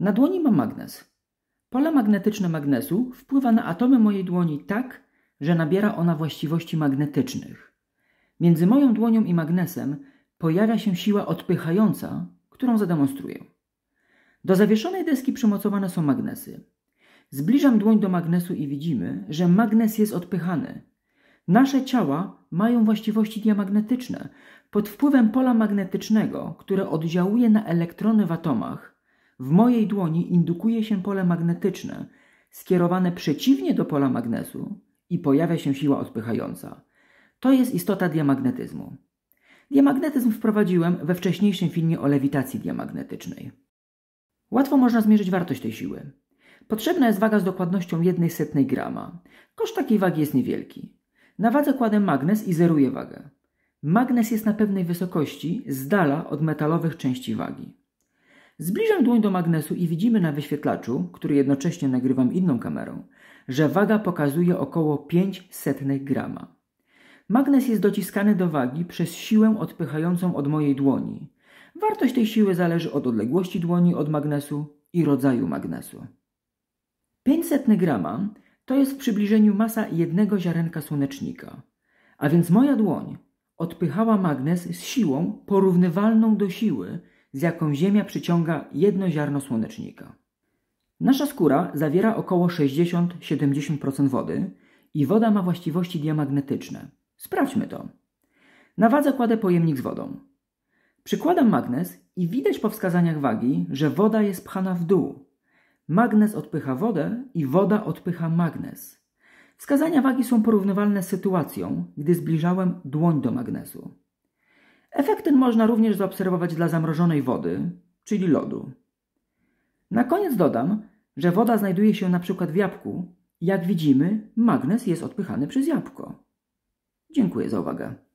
Na dłoni mam magnes. Pole magnetyczne magnesu wpływa na atomy mojej dłoni tak, że nabiera ona właściwości magnetycznych. Między moją dłonią i magnesem pojawia się siła odpychająca, którą zademonstruję. Do zawieszonej deski przymocowane są magnesy. Zbliżam dłoń do magnesu i widzimy, że magnes jest odpychany. Nasze ciała mają właściwości diamagnetyczne. Pod wpływem pola magnetycznego, które oddziałuje na elektrony w atomach, w mojej dłoni indukuje się pole magnetyczne, skierowane przeciwnie do pola magnesu i pojawia się siła odpychająca. To jest istota diamagnetyzmu. Diamagnetyzm wprowadziłem we wcześniejszym filmie o lewitacji diamagnetycznej. Łatwo można zmierzyć wartość tej siły. Potrzebna jest waga z dokładnością jednej setnej grama. Koszt takiej wagi jest niewielki. Na wadze kładę magnes i zeruję wagę. Magnes jest na pewnej wysokości, z dala od metalowych części wagi. Zbliżam dłoń do magnesu i widzimy na wyświetlaczu, który jednocześnie nagrywam inną kamerą, że waga pokazuje około 500 grama. Magnes jest dociskany do wagi przez siłę odpychającą od mojej dłoni. Wartość tej siły zależy od odległości dłoni od magnesu i rodzaju magnesu. 500 grama to jest w przybliżeniu masa jednego ziarenka słonecznika, a więc moja dłoń odpychała magnes z siłą porównywalną do siły, z jaką Ziemia przyciąga jedno ziarno słonecznika. Nasza skóra zawiera około 60-70% wody i woda ma właściwości diamagnetyczne. Sprawdźmy to. Na wadze kładę pojemnik z wodą. Przykładam magnes i widać po wskazaniach wagi, że woda jest pchana w dół. Magnes odpycha wodę i woda odpycha magnes. Wskazania wagi są porównywalne z sytuacją, gdy zbliżałem dłoń do magnesu. Efekt ten można również zaobserwować dla zamrożonej wody, czyli lodu. Na koniec dodam, że woda znajduje się na przykład w jabłku. Jak widzimy, magnes jest odpychany przez jabłko. Dziękuję za uwagę.